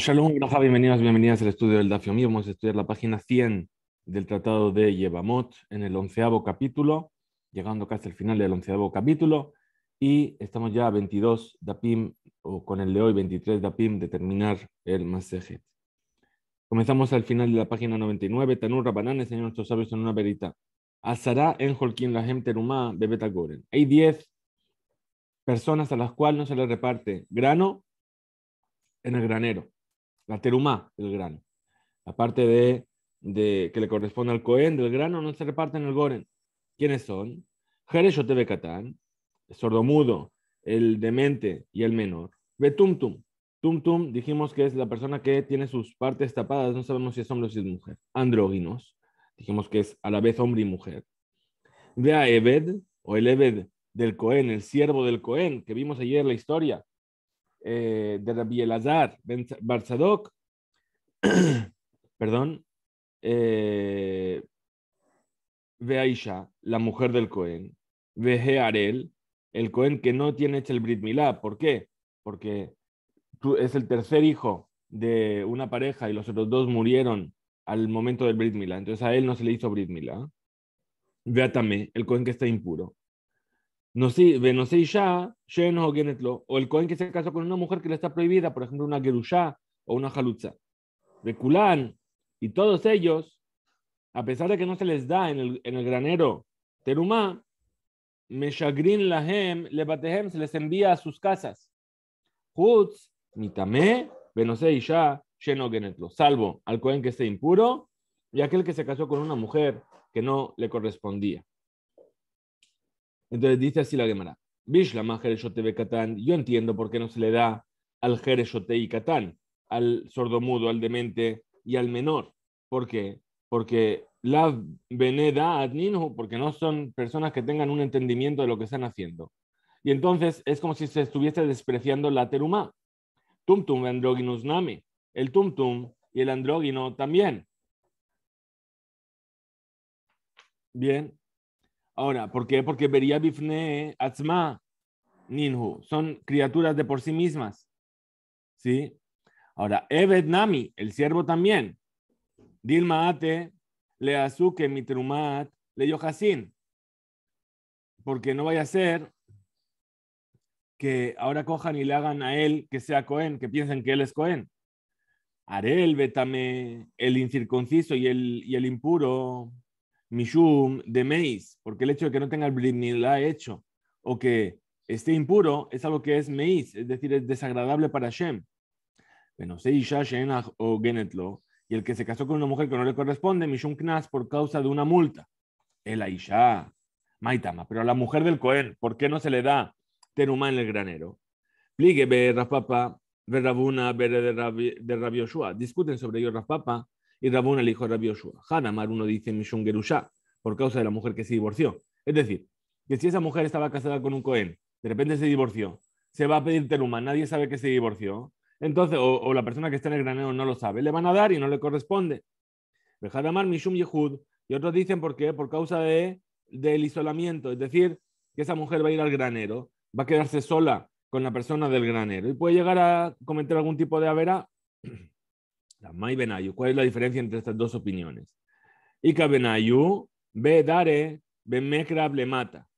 Shalom, bienvenidos, bienvenidas al estudio del Dafio Vamos a estudiar la página 100 del Tratado de Yevamot en el onceavo capítulo, llegando casi al final del onceavo capítulo, y estamos ya a 22 Dapim, o con el de hoy 23 Dapim, de terminar el Masejet. Comenzamos al final de la página 99, Tanur Rabanán, Señor nuestros sabios en una verita. Azará en Holkin la gente de Bebetagoren. Hay 10 personas a las cuales no se les reparte grano en el granero la terumá el grano. La parte de, que le corresponde al cohen del grano no se reparte en el goren. ¿Quiénes son? Jerez Otebekatán, el sordomudo, el demente y el menor. Betumtum. Tumtum dijimos que es la persona que tiene sus partes tapadas, no sabemos si es hombre o si es mujer. Andróginos, dijimos que es a la vez hombre y mujer. Vea Ebed o el Ebed del Cohen, el siervo del Cohen, que vimos ayer la historia, eh, de Rabbi Elazar Barzadok, perdón, eh, la mujer del Cohen, Veje Arel, el Cohen que no tiene hecho el Brit Milá. ¿Por qué? Porque es el tercer hijo de una pareja y los otros dos murieron al momento del Brit Milá. Entonces a él no se le hizo Brit Milá. Veatame, el Cohen que está impuro o el Cohen que se casó con una mujer que le está prohibida, por ejemplo, una Gerusha o una Jalutza. De y todos ellos, a pesar de que no se les da en el, granero Terumá, Meshagrin Lahem, Lebatehem, se les envía a sus casas. Hutz, Mitame, Benosei salvo al Cohen que esté impuro y aquel que se casó con una mujer que no le correspondía. Entonces dice así la Gemara. Bishlama Katán, yo entiendo por qué no se le da al Jereshote y Katán, al sordomudo, al demente y al menor. ¿Por qué? Porque la veneda adninu, porque no son personas que tengan un entendimiento de lo que están haciendo. Y entonces es como si se estuviese despreciando la terumá. Tumtum androginus nami. El tumtum y el andrógino también. Bien, Ahora, ¿por qué? Porque vería Bifne Atzma Ninhu son criaturas de por sí mismas. ¿Sí? Ahora, Eved Nami, el siervo también. Dilmaate, Ate, le azuke mitrumat, le yohasin. Porque no vaya a ser que ahora cojan y le hagan a él que sea Cohen, que piensen que él es Cohen. Haré el betame, el incircunciso y el, y el impuro, Mishum de Meis, porque el hecho de que no tenga el blin ni la ha hecho, o que esté impuro, es algo que es Meis, es decir, es desagradable para Shem o Genetlo, y el que se casó con una mujer que no le corresponde, Mishum Knas, por causa de una multa. El Aisha, Maitama, pero a la mujer del Cohen, ¿por qué no se le da Terumá en el granero? Pligue, ve Rafapa, ve Rabuna, ve de Rabioshua. Discuten sobre ello Rafapa y Rabón el hijo de Rabbi Hanamar, uno dice Mishum Gerusha, por causa de la mujer que se divorció. Es decir, que si esa mujer estaba casada con un Cohen, de repente se divorció, se va a pedir teruma, nadie sabe que se divorció, entonces, o, la persona que está en el granero no lo sabe, le van a dar y no le corresponde. Hanamar Mishum Yehud, y otros dicen por qué, por causa de, del isolamiento, es decir, que esa mujer va a ir al granero, va a quedarse sola con la persona del granero y puede llegar a cometer algún tipo de avera Benayu. ¿Cuál es la diferencia entre estas dos opiniones? Be Dare, Be Mata.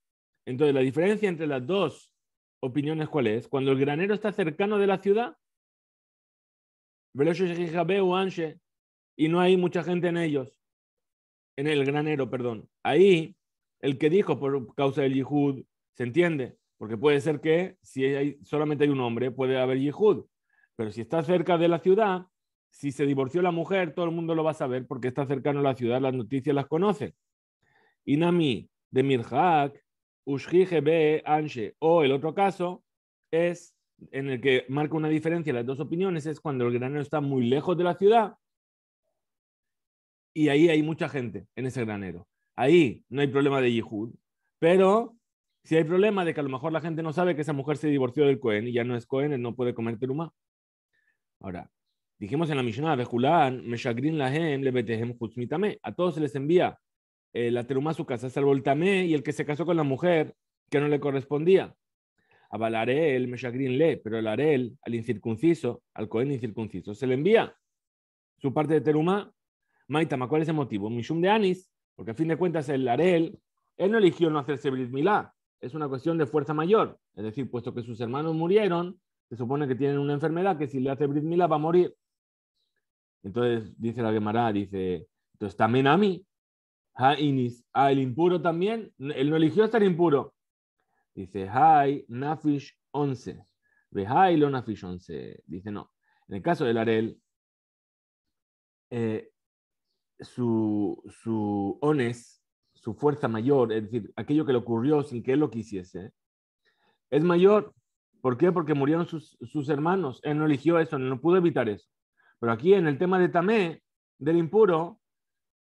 Entonces, la diferencia entre las dos opiniones, ¿cuál es? Cuando el granero está cercano de la ciudad, y no hay mucha gente en ellos, en el granero, perdón. Ahí, el que dijo por causa del Yihud, se entiende, porque puede ser que si solamente hay un hombre, puede haber Yihud, pero si está cerca de la ciudad, si se divorció la mujer, todo el mundo lo va a saber porque está cercano a la ciudad, las noticias las conocen. Inami de Mirhak, B, Anshe, o el otro caso es en el que marca una diferencia las dos opiniones, es cuando el granero está muy lejos de la ciudad y ahí hay mucha gente en ese granero. Ahí no hay problema de Yihud, pero si hay problema de que a lo mejor la gente no sabe que esa mujer se divorció del Cohen y ya no es Cohen, él no puede comer teruma. Ahora, Dijimos en la Mishnah, Meshagrin Lahem, Lebetehem A todos se les envía eh, la teruma a su casa, salvo el Tamé y el que se casó con la mujer que no le correspondía. A el Meshagrin Le, pero el Arel, al incircunciso, al Cohen incircunciso, se le envía su parte de teruma. Maitama, ¿cuál es el motivo? Mishum de Anis, porque a fin de cuentas el Arel, él no eligió no hacerse Brit Milá. Es una cuestión de fuerza mayor. Es decir, puesto que sus hermanos murieron, se supone que tienen una enfermedad que si le hace Brit va a morir. Entonces dice la Gemara, dice, entonces también a mí, a ah, el impuro también, él no eligió estar impuro. Dice, hay nafish 11, ve hay lo nafish 11. Dice, no, en el caso del Arel, eh, su, su ones, su fuerza mayor, es decir, aquello que le ocurrió sin que él lo quisiese, es mayor. ¿Por qué? Porque murieron sus, sus hermanos. Él no eligió eso, no pudo evitar eso. Pero aquí en el tema de Tamé, del impuro,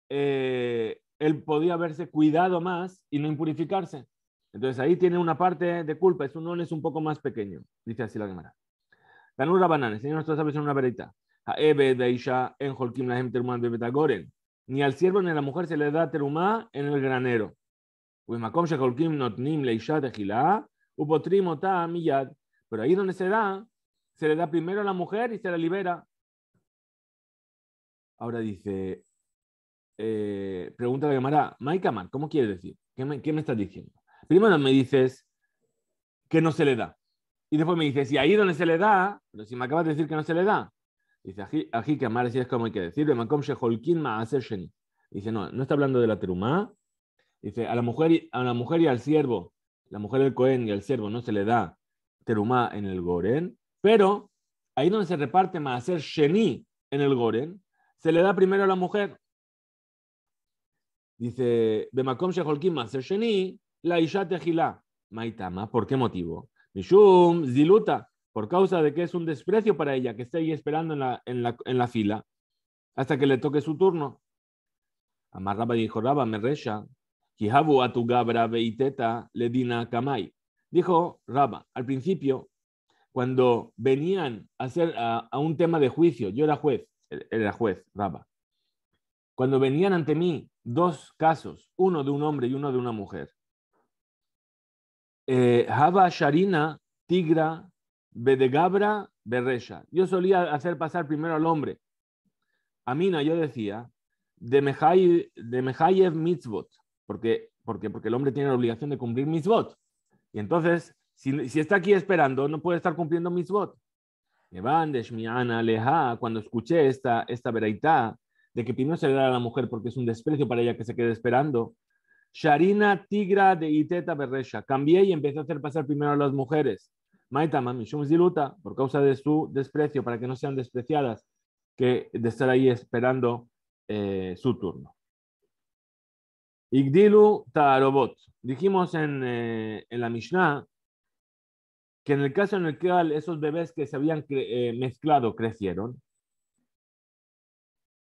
eh, él podía haberse cuidado más y no impurificarse. Entonces ahí tiene una parte de culpa, es un non es un poco más pequeño, dice así la Gemara. Tanura Banan, el Señor nuestro es una verita. Ni al siervo ni a la mujer se le da terumá en el granero. Pues Pero ahí donde se da, se le da primero a la mujer y se la libera. Ahora dice, eh, pregunta la Gemara, Maikamar, ¿cómo quieres decir? ¿Qué me, estás diciendo? Primero me dices que no se le da. Y después me dices, si ahí donde se le da, pero si me acabas de decir que no se le da. Dice, aquí que es como hay que decir, Dice, no, no está hablando de la terumá. Dice, a la, mujer, a la mujer y al siervo, la mujer del cohen y al siervo no se le da terumá en el goren, pero ahí donde se reparte hacer sheni en el goren, se le da primero a la mujer. Dice, Bemakom Sheholkim Maser la Isha Maitama, ¿por qué motivo? Mishum Ziluta, por causa de que es un desprecio para ella que está ahí esperando en la, en la, en la fila hasta que le toque su turno. Amarraba dijo, Raba Meresha, Kihabu Atugabra Beiteta Ledina Kamai. Dijo Raba, al principio, cuando venían a hacer a un tema de juicio, yo era juez, era juez, Raba. Cuando venían ante mí dos casos, uno de un hombre y uno de una mujer. Eh, Java Sharina Tigra Bedegabra Berresha. Yo solía hacer pasar primero al hombre. A Amina, yo decía, de Mehayev Mitzvot, porque, porque, porque el hombre tiene la obligación de cumplir Mitzvot. Y entonces, si, si está aquí esperando, no puede estar cumpliendo Mitzvot. Cuando escuché esta, esta veraitá de que primero se le da a la mujer porque es un desprecio para ella que se quede esperando, Sharina Tigra de Iteta Berresha, cambié y empecé a hacer pasar primero a las mujeres. Maitama, Mishum Ziluta, por causa de su desprecio, para que no sean despreciadas, que de estar ahí esperando eh, su turno. Igdilu Tarobot. Dijimos en, eh, en la Mishnah que en el caso en el que esos bebés que se habían eh, mezclado crecieron,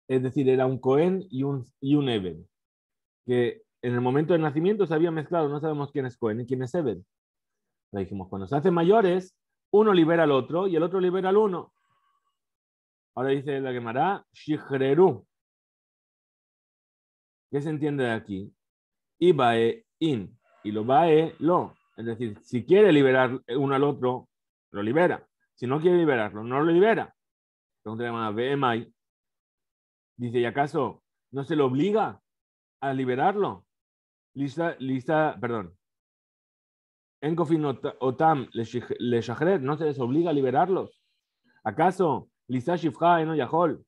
es decir, era un Cohen y un, y Eben, que en el momento del nacimiento se habían mezclado, no sabemos quién es Cohen y quién es Eben. Le dijimos, cuando se hacen mayores, uno libera al otro y el otro libera al uno. Ahora dice la quemará Shihreru. ¿Qué se entiende de aquí? Ibae in y lo bae lo. Es decir, si quiere liberar uno al otro, lo libera. Si no quiere liberarlo, no lo libera. Entonces de BMI. Dice, ¿y acaso no se le obliga a liberarlo? Lista, lista, perdón. Enkofin Otam le Shahred, no se les obliga a liberarlos. ¿Acaso Lisa Shifha Eno Yahol?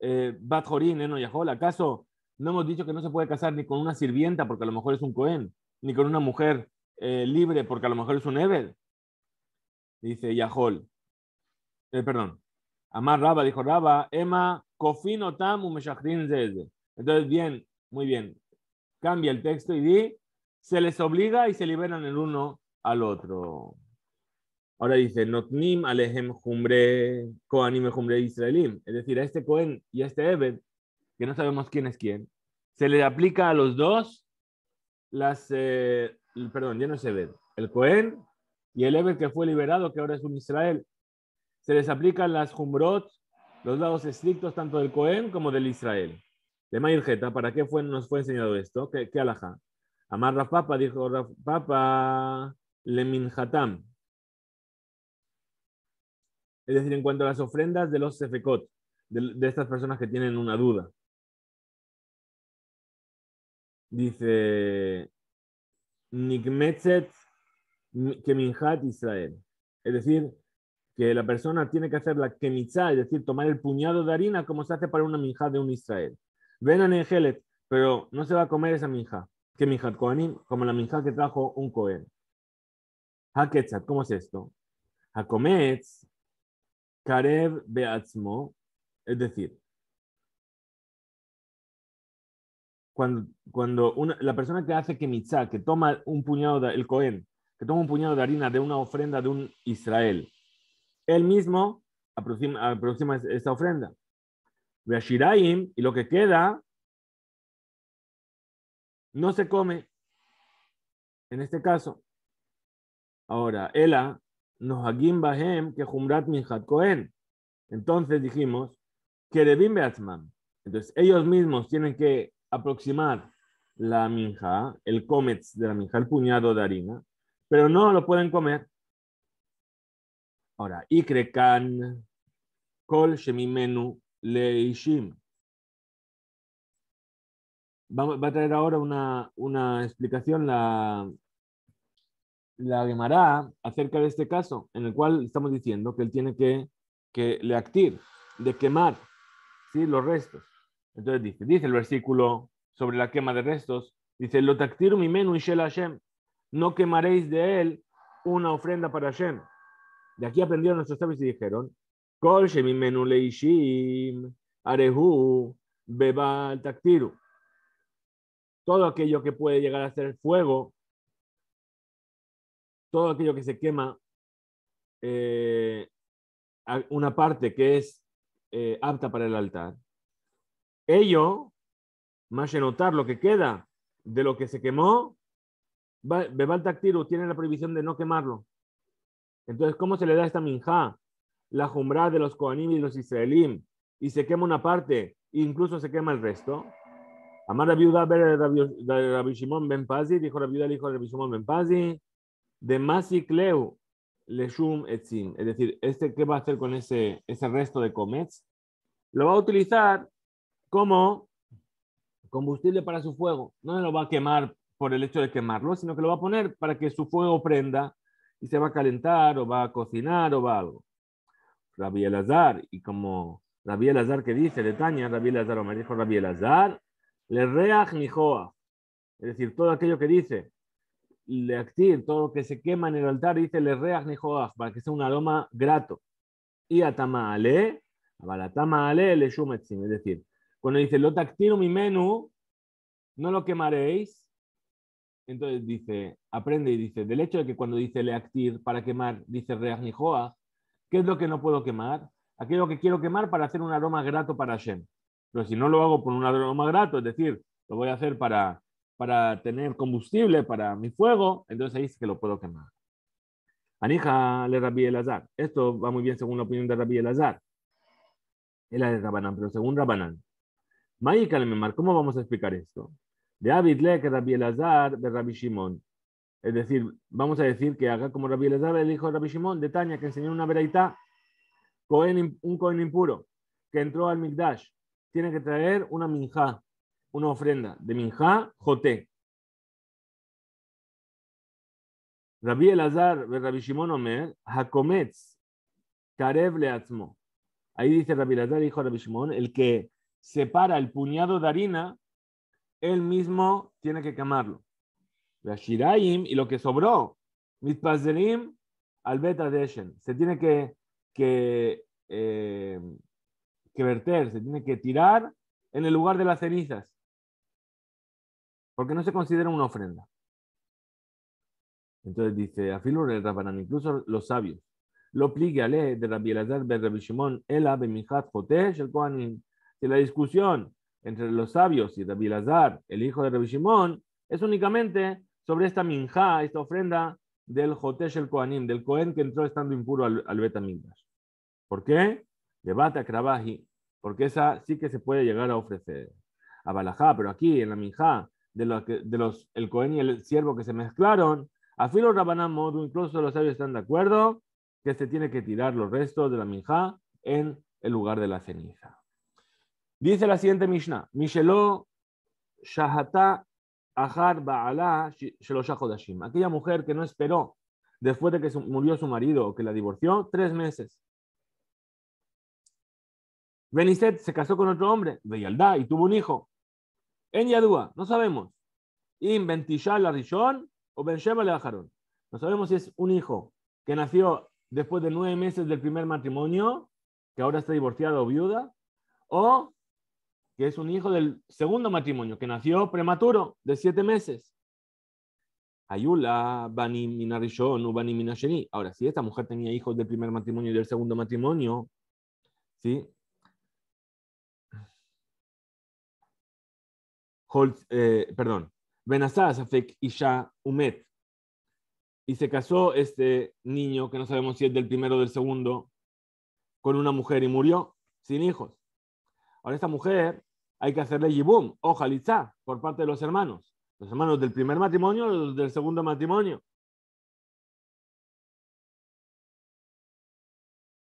Eh, Bat Yahol, ¿acaso no hemos dicho que no se puede casar ni con una sirvienta porque a lo mejor es un Cohen? ni con una mujer eh, libre, porque a lo mejor es un Ebed. Dice Yahol. Eh, perdón. Amar Raba, dijo Raba, Emma, Kofino Tamu Entonces, bien, muy bien. Cambia el texto y di, se les obliga y se liberan el uno al otro. Ahora dice, Notnim Alehem Jumbre, Koanim Israelim. Es decir, a este Cohen y a este Ebed, que no sabemos quién es quién, se le aplica a los dos las, eh, perdón, ya no se ve, el Cohen y el ever que fue liberado, que ahora es un Israel. Se les aplican las Jumrot, los lados estrictos tanto del Cohen como del Israel. De Mayer ¿para qué fue, nos fue enseñado esto? ¿Qué, qué Amar Rafapa Papa dijo Papa Es decir, en cuanto a las ofrendas de los Sefekot, de estas personas que tienen una duda dice Nikmetzet Keminhat Israel. Es decir, que la persona tiene que hacer la kemitzá, es decir, tomar el puñado de harina como se hace para una minjá de un Israel. Ven a helet pero no se va a comer esa minjá, que minjat como la minjá que trajo un cohen. Haketzat, ¿cómo es esto? Hakometz, Karev Beatzmo, es decir, cuando, la persona que hace kemitzá, que toma un puñado, de, el Cohen, que toma un puñado de harina de una ofrenda de un Israel, él mismo aproxima, esta ofrenda. Shiraim y lo que queda, no se come. En este caso. Ahora, Ela, Nohagim Bahem, que Cohen. Entonces dijimos, Entonces, ellos mismos tienen que aproximar la minja, el comets de la minja, el puñado de harina, pero no lo pueden comer. Ahora, ikrekan col shemimenu leishim. Va, a traer ahora una, explicación la, la Gemara acerca de este caso, en el cual estamos diciendo que él tiene que, que actir de quemar ¿sí? los restos. Entonces dice, dice el versículo sobre la quema de restos, dice, lo mimenu Shel Hashem, no quemaréis de él una ofrenda para Hashem. De aquí aprendieron nuestros sabios y dijeron, kol leishim arehu beba taktiru. Todo aquello que puede llegar a ser fuego, todo aquello que se quema, eh, una parte que es eh, apta para el altar, Ello, más que notar lo que queda de lo que se quemó, Bebal tiene la prohibición de no quemarlo. Entonces, ¿cómo se le da esta minja? La jumbra de los Koanim y los Israelim, y se quema una parte, incluso se quema el resto. Amar la viuda ver Rabbi Shimon Ben Pazi, dijo la viuda, dijo Rabbi Shimon Ben Pazi, de kleu Leshum Etzim. Es decir, este, ¿qué va a hacer con ese, ese resto de comets? Lo va a utilizar como combustible para su fuego. No lo va a quemar por el hecho de quemarlo, sino que lo va a poner para que su fuego prenda y se va a calentar o va a cocinar o va a algo. rabiel azar y como Rabiel Azar que dice, de Tania, Rabí Elazar, o me dijo el azar le reagni joa Es decir, todo aquello que dice, le actir, todo lo que se quema en el altar, dice le reagni para que sea un aroma grato. Y atamaale, ale le shumetzim. Es decir, cuando dice, lo mi menú, no lo quemaréis. Entonces dice, aprende y dice, del hecho de que cuando dice actir para quemar, dice reagnijoa, ¿qué es lo que no puedo quemar? Aquello que quiero quemar para hacer un aroma grato para Shem. Pero si no lo hago por un aroma grato, es decir, lo voy a hacer para, para tener combustible para mi fuego, entonces ahí es que lo puedo quemar. Anija le Rabbi azar. Esto va muy bien según la opinión de Rabbi Elazar. Es la de Rabanán, pero según Rabanán, Maí ¿cómo vamos a explicar esto? De Abidlek, Rabbi Elazar, de Rabbi Shimon. Es decir, vamos a decir que haga como Rabbi Elazar, el hijo de Rabbi Shimon, de Tania, que enseñó una veraita, un cohen impuro, que entró al Mikdash, tiene que traer una minja, una ofrenda de minja, joté. Rabbi Elazar, de Rabbi Shimon Omer, Hakometz, Karev atmo. Ahí dice Rabbi Elazar, hijo de Rabbi Shimon, el que separa el puñado de harina, él mismo tiene que quemarlo. Y lo que sobró, al Beta se tiene que, que, eh, que verter, se tiene que tirar en el lugar de las cenizas, porque no se considera una ofrenda. Entonces dice, incluso los sabios. Lo pligue ale de Rabbi ben Rabbi ela el que la discusión entre los sabios y David Azar, el hijo de Rabbi es únicamente sobre esta minja, esta ofrenda del Jotesh el Kohanim, del Kohen que entró estando impuro al, al ¿Por qué? Debata Krabaji, porque esa sí que se puede llegar a ofrecer. A Balajá, pero aquí en la minja de, los, el Kohen y el siervo que se mezclaron, a Filo Rabanamod, incluso los sabios están de acuerdo que se tiene que tirar los restos de la minja en el lugar de la ceniza. Dice la siguiente Mishnah, Mishelo Shahata Ba'ala Aquella mujer que no esperó después de que murió su marido o que la divorció, tres meses. Beniset se casó con otro hombre, de Yaldá, y tuvo un hijo. En Yadúa, no sabemos. In la Rishon o No sabemos si es un hijo que nació después de nueve meses del primer matrimonio, que ahora está divorciado o viuda, o que es un hijo del segundo matrimonio, que nació prematuro, de siete meses. Ayula, Bani Minarishon, Bani Minasheni. Ahora, si esta mujer tenía hijos del primer matrimonio y del segundo matrimonio, ¿sí? Eh, perdón, Afek Isha Umet. Y se casó este niño, que no sabemos si es del primero o del segundo, con una mujer y murió sin hijos. Ahora, esta mujer hay que hacerle yibum o jalitza por parte de los hermanos. Los hermanos del primer matrimonio, o los del segundo matrimonio.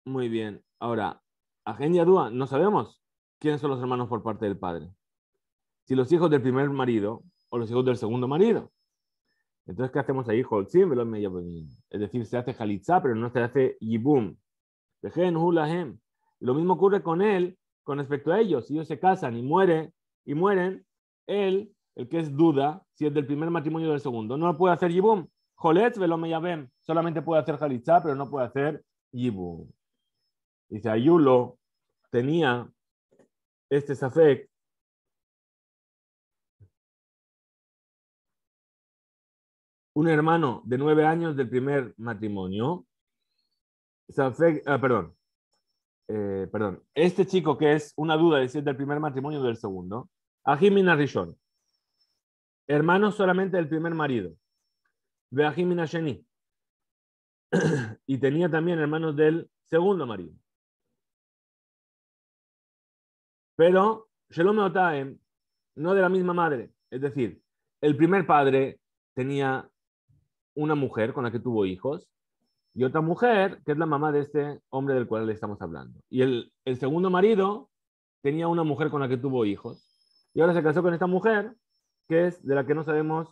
Muy bien. Ahora, a y no sabemos quiénes son los hermanos por parte del padre. Si los hijos del primer marido o los hijos del segundo marido. Entonces, ¿qué hacemos ahí? Pues, es decir, se hace jalitza, pero no se hace yibum. Lo mismo ocurre con él con respecto a ellos. Si ellos se casan y, mueren y mueren, él, el que es duda, si es del primer matrimonio o del segundo, no lo puede hacer Yibum. Joletz velomeyabem. Solamente puede hacer jalichá, pero no puede hacer Yibum. Dice Ayulo tenía este Safek un hermano de nueve años del primer matrimonio, Safek, ah, perdón, eh, perdón, este chico que es una duda es si del primer matrimonio o del segundo, Ajimina Rishon, hermano solamente del primer marido, Ve a y tenía también hermanos del segundo marido. Pero Shalom Otaem, no de la misma madre, es decir, el primer padre tenía una mujer con la que tuvo hijos, y otra mujer, que es la mamá de este hombre del cual le estamos hablando. Y el, segundo marido tenía una mujer con la que tuvo hijos, y ahora se casó con esta mujer, que es de la que no sabemos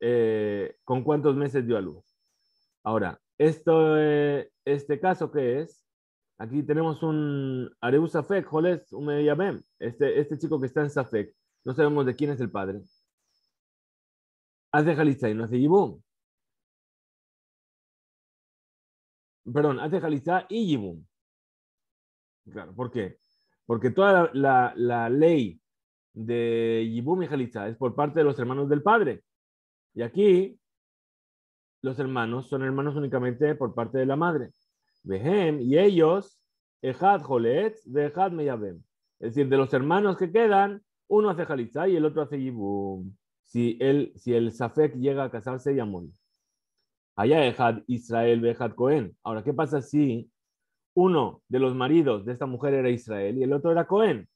eh, con cuántos meses dio a luz. Ahora, esto, eh, este caso que es, aquí tenemos un Areu Safek, Joles Umeyabem, este, este chico que está en Safek, no sabemos de quién es el padre. Hace y no hace Yibum. perdón, Jalitza y Yibum. Claro, ¿por qué? Porque toda la, ley de Yibum y Jalizá es por parte de los hermanos del padre. Y aquí los hermanos son hermanos únicamente por parte de la madre. Vehem y ellos, Ejad Joletz, me Meyabem. Es decir, de los hermanos que quedan, uno hace Jalizá y el otro hace Yibum. Si el, si el Safek llega a casarse ya muere. Allá Israel dejad Cohen. Ahora, ¿qué pasa si uno de los maridos de esta mujer era Israel y el otro era Cohen?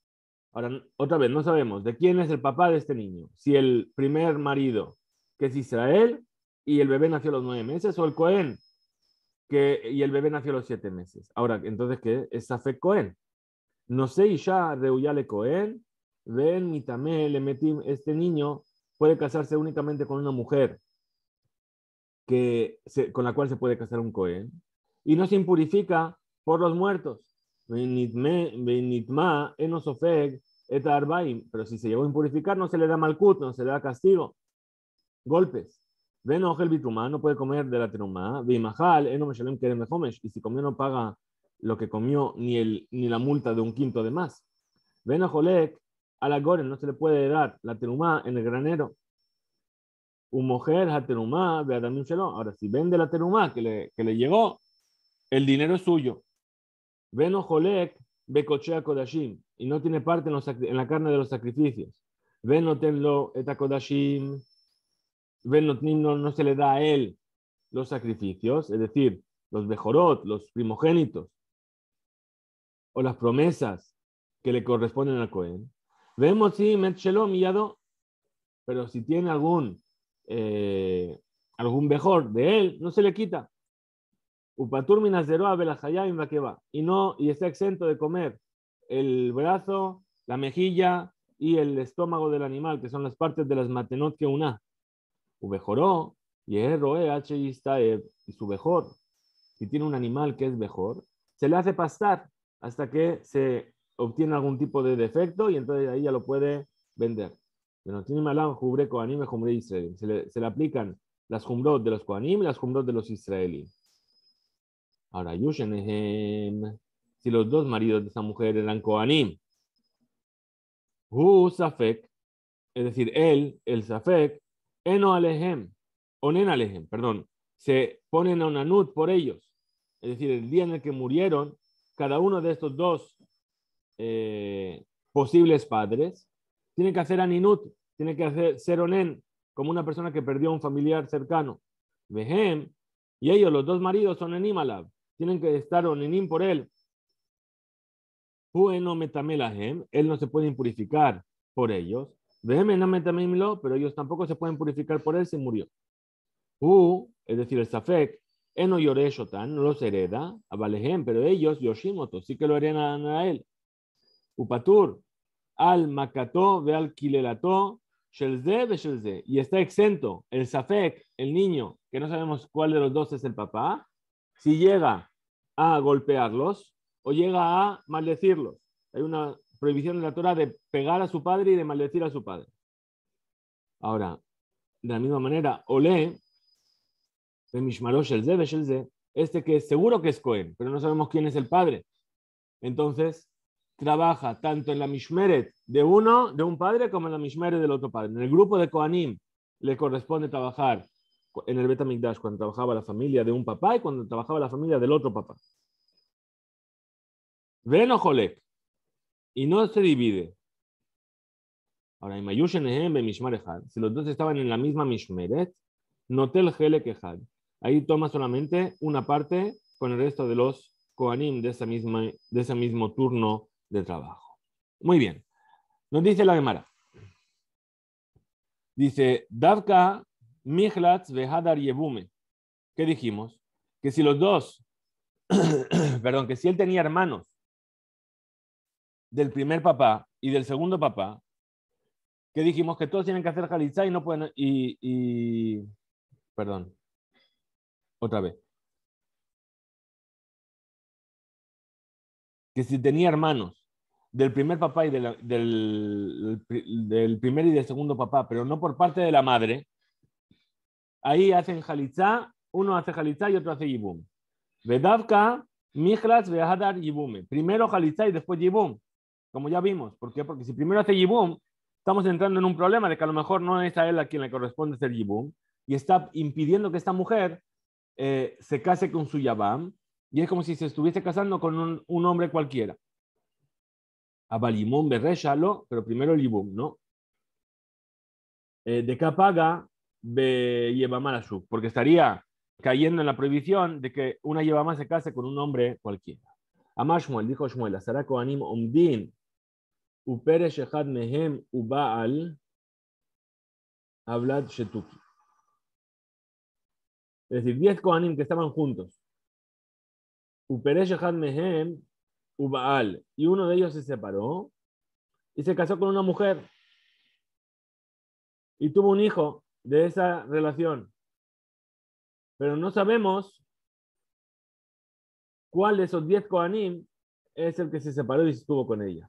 Ahora, otra vez, no sabemos de quién es el papá de este niño. Si el primer marido, que es Israel, y el bebé nació a los nueve meses, o el Cohen, que, y el bebé nació a los siete meses. Ahora, entonces, ¿qué es fe Cohen? No sé, y ya Reuyale Cohen, ven, mitamé, le metí, este niño puede casarse únicamente con una mujer que con la cual se puede casar un Cohen, y no se impurifica por los muertos. Pero si se llegó a impurificar, no se le da malcut, no se le da castigo, golpes. el bitumá, no puede comer de la trumá. Vimajal, eno meshalem kerem Y si comió, no paga lo que comió ni, el, ni la multa de un quinto de más. Venojolek, a la gore, no se le puede dar la trumá en el granero mujer haterumá, Ahora, si vende la terumá que le, que le llegó, el dinero es suyo. Veno Jolek, Becochea Kodashim, y no tiene parte en, los, en la carne de los sacrificios. Veno Tenlo, Eta Kodashim, Veno no, no se le da a él los sacrificios, es decir, los Bejorot, los primogénitos, o las promesas que le corresponden al Cohen. Vemos si Met Shalom Yado, pero si tiene algún eh, algún mejor de él, no se le quita. Y no, y está exento de comer el brazo, la mejilla y el estómago del animal, que son las partes de las matenot que una. Ubejoró, y eh, e, y su mejor. Si tiene un animal que es mejor, se le hace pastar hasta que se obtiene algún tipo de defecto y entonces ahí ya lo puede vender. Se le, se le aplican las jumbrot de los coanim y las jumbrot de los Israelí. Ahora, Yushenehem, si los dos maridos de esa mujer eran coanim Hu Safek, es decir, él, el Safek, Eno Alehem, Onen Alehem, perdón, se ponen a un anud por ellos. Es decir, el día en el que murieron, cada uno de estos dos eh, posibles padres, tiene que hacer Ninut. tiene que hacer seronen, como una persona que perdió a un familiar cercano. Vehem, y ellos, los dos maridos, son Imalab. tienen que estar onenim por él. Él no se puede impurificar por ellos. Pero ellos tampoco se pueden purificar por él si murió. U, es decir, el Safek, Eno Yoreshotan, no los hereda, a pero ellos, Yoshimoto, sí que lo harían a él. Upatur, al makato de al kilelato Shelze de Shelze. Y está exento el Safek, el niño, que no sabemos cuál de los dos es el papá, si llega a golpearlos o llega a maldecirlos. Hay una prohibición en la Torah de pegar a su padre y de maldecir a su padre. Ahora, de la misma manera, olé de Mishmaro Shelze de este que seguro que es Cohen, pero no sabemos quién es el padre. Entonces, trabaja tanto en la Mishmeret de uno, de un padre, como en la Mishmeret del otro padre. En el grupo de Koanim le corresponde trabajar en el Betamigdash cuando trabajaba la familia de un papá y cuando trabajaba la familia del otro papá. Ven Y no se divide. Ahora, si los dos estaban en la misma Mishmeret, notel el Ahí toma solamente una parte con el resto de los Koanim de, esa misma, de ese mismo turno de trabajo. Muy bien. Nos dice la Gemara. Dice, Davka, Mihlatz, behadar Yebume. ¿Qué dijimos? Que si los dos, perdón, que si él tenía hermanos del primer papá y del segundo papá, que dijimos que todos tienen que hacer jalizá y no pueden, y, y perdón, otra vez. Que si tenía hermanos del primer papá y del, primer y del segundo papá, pero no por parte de la madre, ahí hacen jalizá, uno hace jalitza y otro hace yibum. Vedavka, Mijlas, Vehadar, Yibume. Primero jalitza y después yibum, como ya vimos. ¿Por qué? Porque si primero hace yibum, estamos entrando en un problema de que a lo mejor no es a él a quien le corresponde hacer yibum y está impidiendo que esta mujer eh, se case con su yabam y es como si se estuviese casando con un hombre cualquiera. Abalimum berreshalo, pero primero libum, ¿no? Eh, de qué paga su, porque estaría cayendo en la prohibición de que una Yebamá se case con un hombre cualquiera. Amar dijo Shmuel, será Kohanim Omdin, Upere Shehad Mehem Ubaal, Hablad Shetuki. Es decir, diez Kohanim que estaban juntos. Upere Shehad Mehem y uno de ellos se separó y se casó con una mujer y tuvo un hijo de esa relación. Pero no sabemos cuál de esos diez Koanim es el que se separó y estuvo con ella.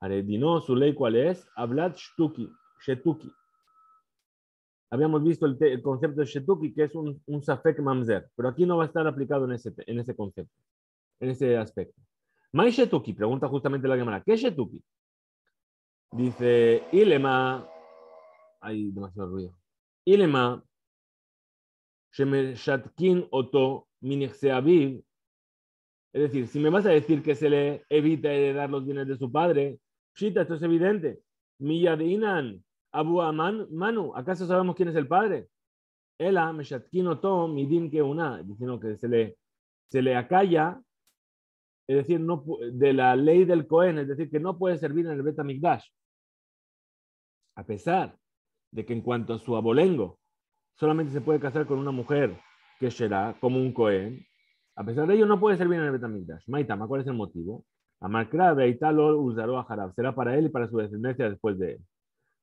Aredino, su ley, ¿cuál es? Hablad Shetuki. Habíamos visto el, concepto de Shetuki, que es un, un Safek Mamzer, pero aquí no va a estar aplicado en ese, en ese concepto en ese aspecto. Mai pregunta justamente la cámara, ¿qué es Shetuki? Dice, Ilema, hay demasiado ruido. Ilema, Shemeshatkin Oto Minexeaviv, es decir, si me vas a decir que se le evita heredar los bienes de su padre, Shita, esto es evidente. Miyadinan, Abu Aman, Manu, ¿acaso sabemos quién es el padre? Ela, Meshatkino Oto, Midin Keuna, diciendo que se le, se le acalla es decir, no, de la ley del Cohen, es decir, que no puede servir en el Betamigdash. A pesar de que en cuanto a su abolengo, solamente se puede casar con una mujer que será como un Cohen, a pesar de ello no puede servir en el Betamigdash. Maitama, ¿cuál es el motivo? Amarcra a Uzaró será para él y para su descendencia después de él.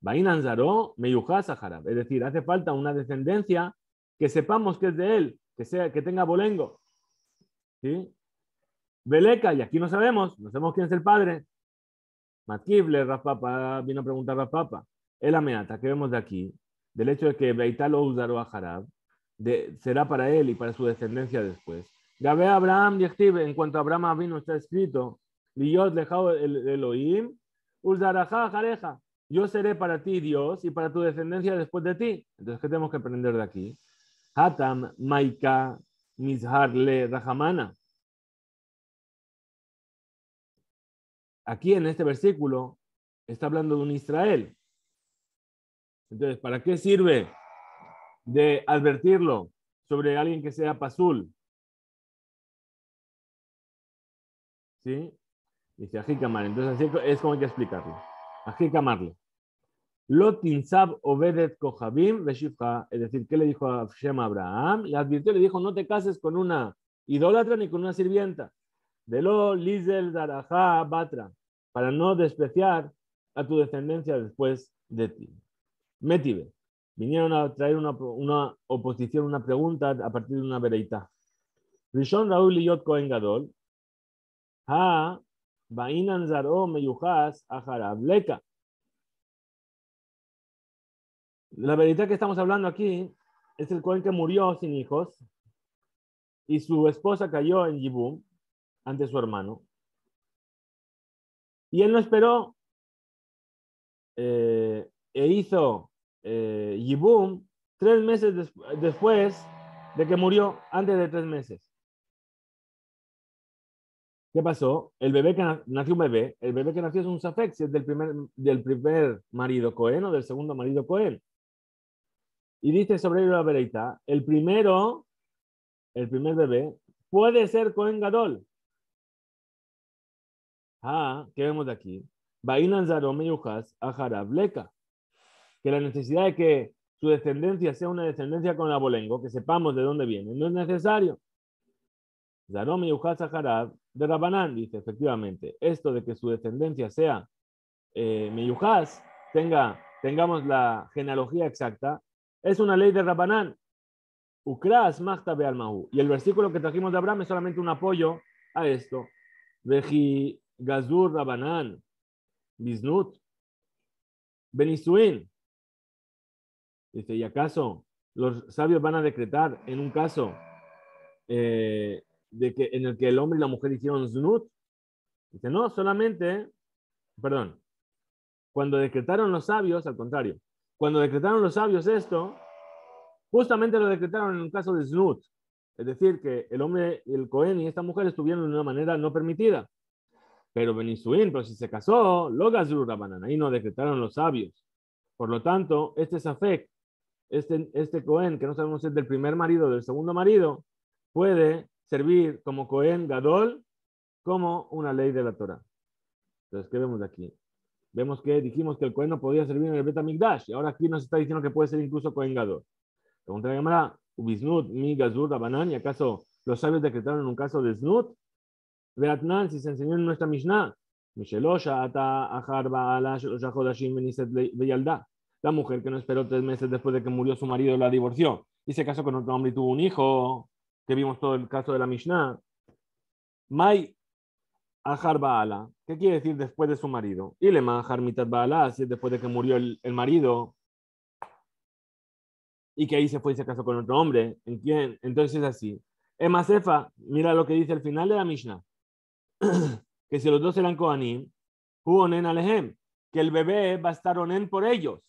Bainan Zaró Meyujas es decir, hace falta una descendencia que sepamos que es de él, que, sea, que tenga abolengo. ¿Sí? Beleca, y aquí no sabemos, no sabemos quién es el padre. Matkible, Rafapa vino a preguntar papa. El ameata que vemos de aquí, del hecho de que Beital Uzdaro a será para él y para su descendencia después. Gabe Abraham, en cuanto a Abraham vino, está escrito, Dios dejado el Elohim, Jareja, yo seré para ti Dios y para tu descendencia después de ti. Entonces, ¿qué tenemos que aprender de aquí? Hatam, Maika, Mizharle, Rahamana. aquí en este versículo está hablando de un Israel. Entonces, ¿para qué sirve de advertirlo sobre alguien que sea pasul? ¿Sí? Dice Ajikamar. Entonces, así es como hay que explicarlo. Ajikamarle. obedet kohabim Es decir, ¿qué le dijo a Shem Abraham? Le advirtió, le dijo, no te cases con una idólatra ni con una sirvienta lo Lizel Darajá Batra, para no despreciar a tu descendencia después de ti. Metive, vinieron a traer una, oposición, una pregunta a partir de una vereita. Rishon Raúl Gadol, zaró Meyujas Leka. La vereita que estamos hablando aquí es el Cohen que murió sin hijos y su esposa cayó en Yibum, ante su hermano. Y él no esperó eh, e hizo eh, Yibum tres meses después de que murió, antes de tres meses. ¿Qué pasó? El bebé que nació un bebé, el bebé que nació es un Safex, es del primer, del primer marido Cohen o del segundo marido Cohen. Y dice sobre la vereita, el primero, el primer bebé, puede ser Cohen Gadol. Ah, ¿qué vemos de aquí? Bainan Que la necesidad de que su descendencia sea una descendencia con abolengo, que sepamos de dónde viene, no es necesario. Zarom Yujas Ajarab de Rabanán dice, efectivamente, esto de que su descendencia sea eh, tenga, tengamos la genealogía exacta, es una ley de Rabanán. Ukras Machta Bealmahu. Y el versículo que trajimos de Abraham es solamente un apoyo a esto. Gazur Rabanán, Biznut, Benisuin. Dice, ¿y acaso los sabios van a decretar en un caso eh, de que, en el que el hombre y la mujer hicieron Znut? Dice, no, solamente, perdón, cuando decretaron los sabios, al contrario, cuando decretaron los sabios esto, justamente lo decretaron en un caso de Znut. Es decir, que el hombre, el Cohen y esta mujer estuvieron de una manera no permitida. Pero Benisuín, pero si se casó, lo la banana. ahí no decretaron los sabios. Por lo tanto, este Safek, este, este Cohen, que no sabemos si es del primer marido o del segundo marido, puede servir como Cohen Gadol, como una ley de la Torah. Entonces, ¿qué vemos de aquí? Vemos que dijimos que el Cohen no podía servir en el Betamigdash, y ahora aquí nos está diciendo que puede ser incluso Cohen Gadol. Pregunta la llamada, ¿Ubisnud mi gazur rabanan? ¿Y acaso los sabios decretaron en un caso de Snut, atnán si se enseñó en nuestra Mishnah, la mujer que no esperó tres meses después de que murió su marido la divorció y se casó con otro hombre y tuvo un hijo, que vimos todo el caso de la Mishnah. Mai ¿qué quiere decir después de su marido? Y le Mitat Baala, es después de que murió el, marido y que ahí se fue y se casó con otro hombre. ¿En quién? Entonces así. Emasefa, mira lo que dice el final de la Mishnah. que si los dos eran Kohanim, Huonen alehem, que el bebé va a estar Onen por ellos.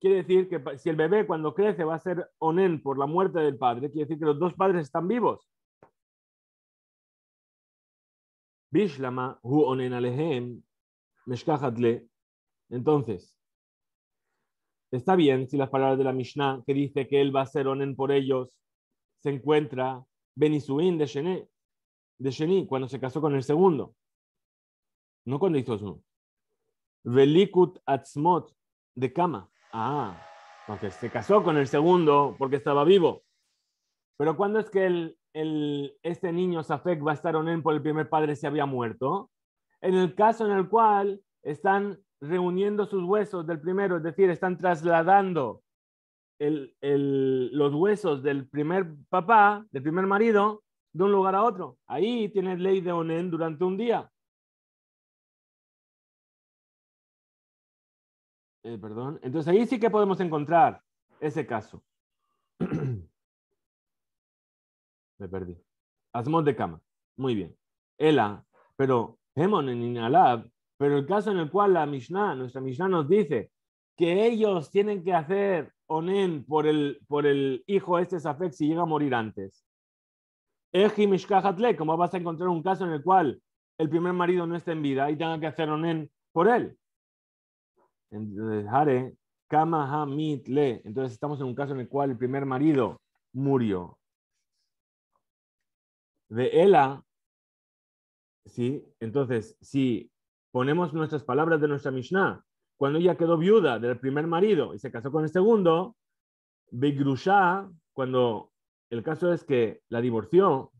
Quiere decir que si el bebé cuando crece va a ser Onen por la muerte del padre, quiere decir que los dos padres están vivos. Bishlama Hu Onen Meshkahatle. Entonces, está bien si las palabras de la Mishnah que dice que él va a ser Onen por ellos se encuentra Benisuin de Shené, de Sheni cuando se casó con el segundo, no cuando hizo su. Velikut Atzmot de Kama. Ah, entonces se casó con el segundo porque estaba vivo. Pero ¿cuándo es que el, el, este niño Safek va a estar onen por el primer padre se había muerto? En el caso en el cual están reuniendo sus huesos del primero, es decir, están trasladando el, el, los huesos del primer papá, del primer marido, de un lugar a otro. Ahí tienes ley de Onen durante un día. Eh, perdón. Entonces ahí sí que podemos encontrar ese caso. Me perdí. Asmod de cama. Muy bien. Ela, pero Hemon en inhalab pero el caso en el cual la Mishnah, nuestra Mishnah nos dice que ellos tienen que hacer onen por el, por el hijo este Safek si llega a morir antes. ¿Cómo vas a encontrar un caso en el cual el primer marido no esté en vida y tenga que hacer onen por él. Entonces estamos en un caso en el cual el primer marido murió. De ella, ¿sí? Entonces, si ponemos nuestras palabras de nuestra Mishnah, cuando ella quedó viuda del primer marido y se casó con el segundo, Begrusha, cuando el caso es que la divorció,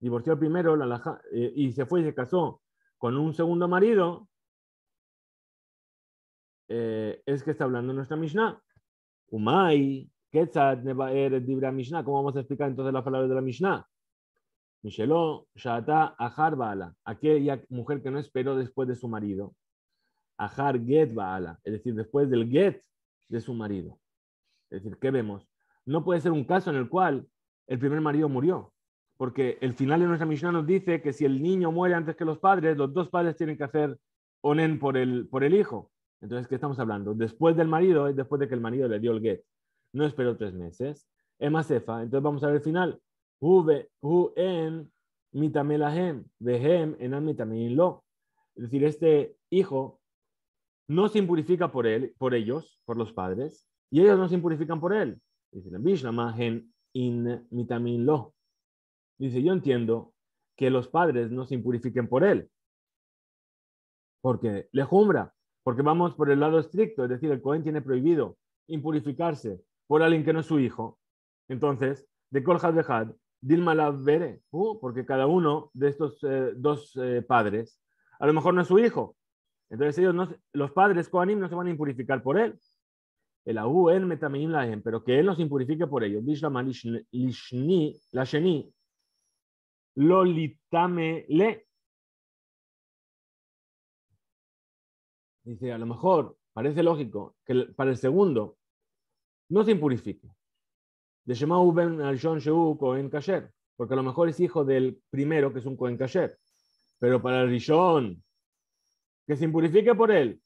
divorció primero la, eh, y se fue y se casó con un segundo marido, eh, es que está hablando nuestra Mishnah. Umay, Dibra Mishnah. ¿Cómo vamos a explicar entonces las palabras de la Mishnah? Micheló, Shata, Ajar Baala, aquella mujer que no esperó después de su marido. ahar Get Baala, es decir, después del Get de su marido. Es decir, ¿qué vemos? no puede ser un caso en el cual el primer marido murió, porque el final de nuestra misión nos dice que si el niño muere antes que los padres, los dos padres tienen que hacer onen por el, por el hijo. Entonces, ¿qué estamos hablando? Después del marido después de que el marido le dio el get. No esperó tres meses. Emma cefa. Entonces vamos a ver el final. Es decir, este hijo no se impurifica por él, por ellos, por los padres, y ellos no se impurifican por él dice la in lo. Dice, yo entiendo que los padres no se impurifiquen por él, porque lejumbra, porque vamos por el lado estricto, es decir, el Cohen tiene prohibido impurificarse por alguien que no es su hijo. Entonces, de Kolhad Behad, Dilma la vere, porque cada uno de estos eh, dos eh, padres a lo mejor no es su hijo. Entonces ellos no, los padres Kohanim no se van a impurificar por él, el un en la Lahem, pero que él no se impurifique por ello. la Lishni, lo litame Le. Dice, a lo mejor parece lógico que para el segundo no se impurifique. De Uben Ben Cohen Kasher, porque a lo mejor es hijo del primero, que es un Cohen Kasher. Pero para el que se impurifique por él.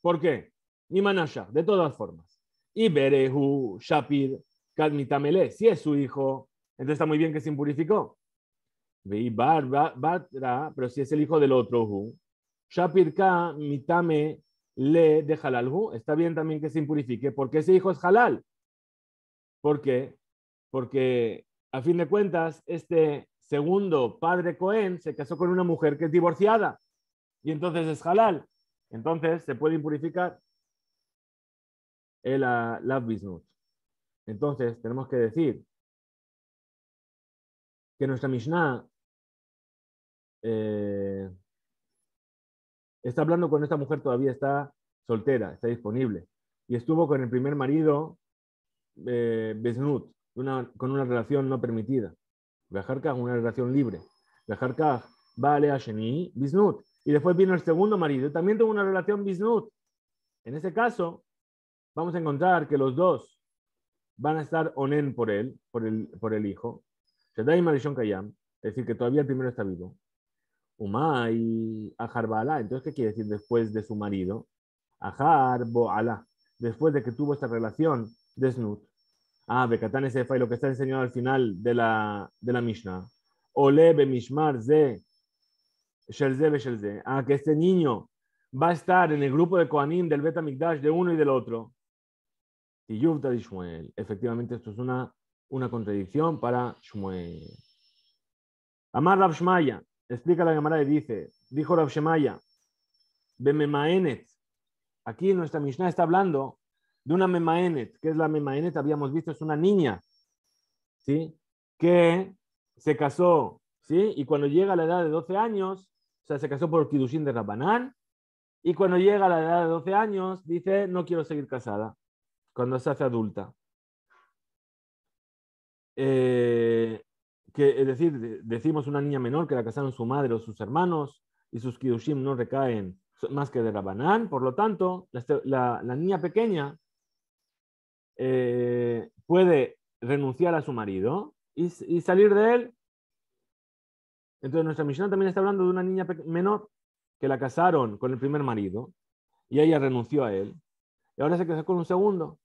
¿Por qué? mi de todas formas. Y Berehu, Shapir, Kadmitamele, si es su hijo, entonces está muy bien que se impurificó. Y Batra, pero si es el hijo del otro Shapir Ka, Mitame, Le de Halal está bien también que se impurifique, porque ese hijo es Halal. ¿Por qué? Porque a fin de cuentas, este segundo padre Cohen se casó con una mujer que es divorciada y entonces es halal. Entonces se puede impurificar el, la Entonces, tenemos que decir que nuestra Mishnah eh, está hablando con esta mujer, todavía está soltera, está disponible, y estuvo con el primer marido, eh, una, con una relación no permitida. Bejarkaj, una relación libre. Bejarkaj, vale a Sheni, Y después vino el segundo marido, también tuvo una relación Bisnut. En ese caso, vamos a encontrar que los dos van a estar onen por él, por el, por el hijo. Shaddai Marishon Kayam, es decir, que todavía el primero está vivo. Umay Ajarbala, entonces, ¿qué quiere decir después de su marido? Ajarbala, después de que tuvo esta relación de Snut. Ah, Bekatan Esefa, y lo que está enseñado al final de la, de la Mishnah. Ole mishmar Ze, Shelze Ah, que este niño va a estar en el grupo de Koanim del Bet de uno y del otro. Tiyuf de Shmuel. Efectivamente, esto es una, una contradicción para Shmuel. Amar Rav explica la Gemara y dice, dijo Rav Shemaya, Aquí nuestra Mishnah está hablando de una Memaenet. que es la Memaenet? Habíamos visto, es una niña, ¿sí? Que se casó, ¿sí? Y cuando llega a la edad de 12 años, o sea, se casó por Kidushin de Rabanán, y cuando llega a la edad de 12 años, dice, no quiero seguir casada cuando se hace adulta. Eh, es decir, decimos una niña menor que la casaron su madre o sus hermanos y sus kirushim no recaen más que de Rabanán, por lo tanto, la, este, niña pequeña eh, puede renunciar a su marido y, salir de él. Entonces, nuestra misión también está hablando de una niña menor que la casaron con el primer marido y ella renunció a él y ahora se casó con un segundo.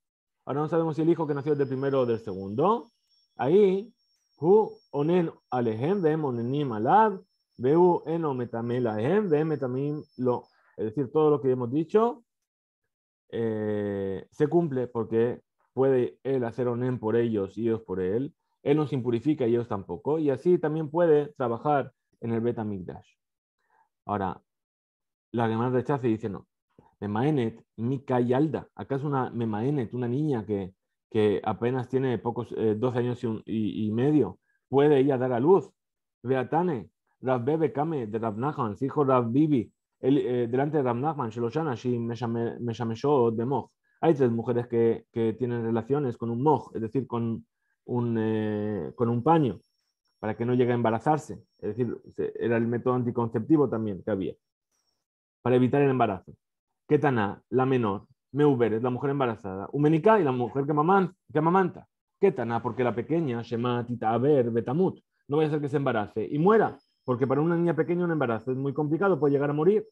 Ahora no sabemos si el hijo que nació del primero o del segundo. Ahí, hu onen alehem eno lo. Es decir, todo lo que hemos dicho eh, se cumple porque puede él hacer onen por ellos y ellos por él. Él nos impurifica y ellos tampoco. Y así también puede trabajar en el beta Betamigdash. Ahora, la Gemara rechaza y dice no. Memaenet, Mika Yalda. Acá es una Memaenet, una niña que, que apenas tiene pocos, 12 eh, años y, medio. Puede ella dar a luz. Beatane, Bebe Kame de Rav Nachman, hijo Rav Bibi, el, eh, delante de lo Nachman, Sheloshana, Meshamesho de Moj. Hay tres mujeres que, tienen relaciones con un Moj, es decir, con un, eh, con un paño, para que no llegue a embarazarse. Es decir, era el método anticonceptivo también que había, para evitar el embarazo. Ketana, la menor. es la mujer embarazada. Umenika y la mujer que, que amamanta. Ketana, porque la pequeña, Shema, Tita, Aver, Betamut. No vaya a ser que se embarace y muera, porque para una niña pequeña un embarazo es muy complicado, puede llegar a morir.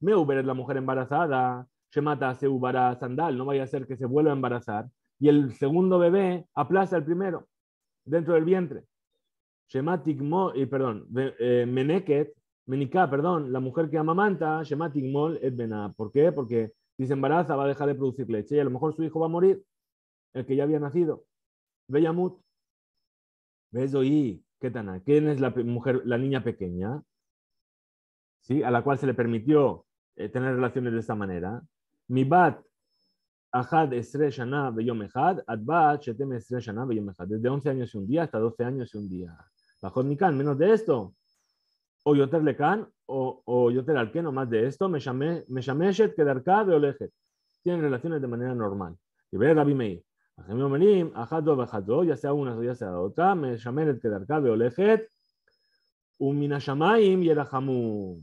es la mujer embarazada. Shemata, Seubara, Sandal. No vaya a ser que se vuelva a embarazar. Y el segundo bebé aplaza al primero, dentro del vientre. y eh, perdón, eh, Meneket, Menicá, perdón, la mujer que amamanta, Shemati Mol ¿Por qué? Porque si se embaraza va a dejar de producir leche y a lo mejor su hijo va a morir, el que ya había nacido. Beyamut. qué tan ¿Quién es la mujer, la niña pequeña? ¿Sí? A la cual se le permitió eh, tener relaciones de esta manera. Mi bat, ahad esre shana adbat shetem esre shana Desde 11 años y un día hasta 12 años y un día. ¿Bajo Nikan, menos de esto o Yoter o, o Yoter Alken o más de esto, me me Shet, Kedarka, Beolejet. Tienen relaciones de manera normal. Y ver Rabbi Meir. Ya sea una o ya sea otra, me Meshameret Kedarka, y Uminashamayim Yerahamum.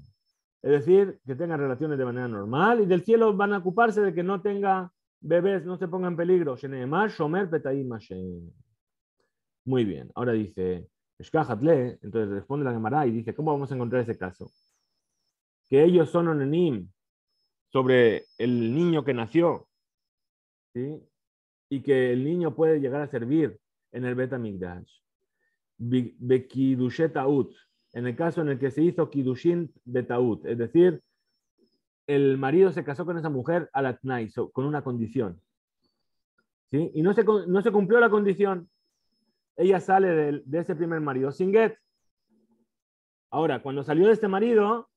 Es decir, que tengan relaciones de manera normal y del cielo van a ocuparse de que no tenga bebés, no se ponga en peligro. Shomer Petaim Muy bien, ahora dice entonces responde la Gemara y dice, ¿cómo vamos a encontrar ese caso? Que ellos son onenim sobre el niño que nació, y que el niño puede llegar a servir en el Betamigdash. en el caso en el que se hizo Kidushin Betaut, es decir, el marido se casó con esa mujer al con una condición. ¿sí? Y no no se cumplió la condición ella sale de, ese primer marido sin get. Ahora, cuando salió de este marido,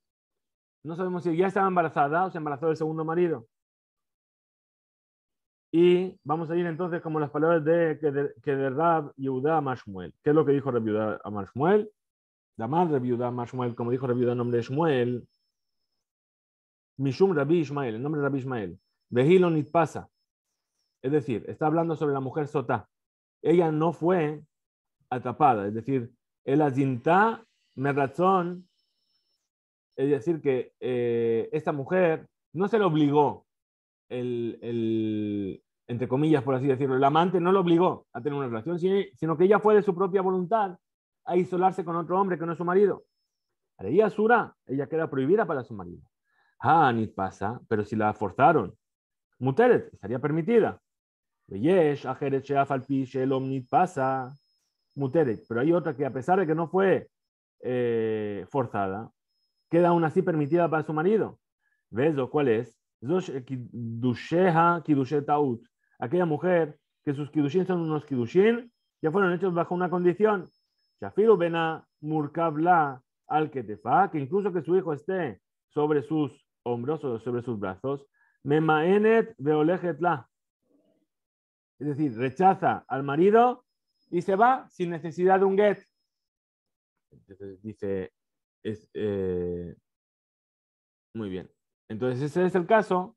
no sabemos si ya estaba embarazada o se embarazó del segundo marido. Y vamos a ir entonces como las palabras de, que, de, Mashmuel. ¿Qué es lo que dijo Rab a Mashmuel? La madre viuda Mashmuel, como dijo Rab nombre de Shmuel, Mishum Rabbi Ismael, el nombre de Rabbi Ismael. pasa. Es decir, está hablando sobre la mujer Sotá. Ella no fue atrapada, es decir, el azintá razón es decir, que eh, esta mujer no se le obligó, el, entre comillas, por así decirlo, el amante no lo obligó a tener una relación, sino que ella fue de su propia voluntad a isolarse con otro hombre que no es su marido. Ella Sura, ella queda prohibida para su marido. Ah, ni pasa, pero si la forzaron, Muteret estaría permitida. Yesh, Sheaf, pasa pero hay otra que a pesar de que no fue eh, forzada, queda aún así permitida para su marido. ¿Ves lo cuál es? Aquella mujer que sus kidushin son unos kidushin, ya fueron hechos bajo una condición. Shafiru bena murkabla al que que incluso que su hijo esté sobre sus hombros o sobre sus brazos, memaenet veolejetla. Es decir, rechaza al marido y se va sin necesidad de un get. Entonces dice, eh, muy bien. Entonces ese es el caso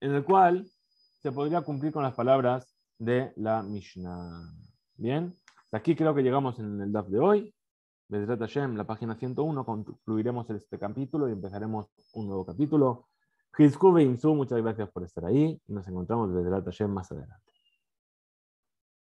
en el cual se podría cumplir con las palabras de la Mishnah. Bien, aquí creo que llegamos en el DAF de hoy. la Hashem, la página 101, concluiremos este capítulo y empezaremos un nuevo capítulo. Hizkube Insu, muchas gracias por estar ahí. Nos encontramos desde Hashem más adelante.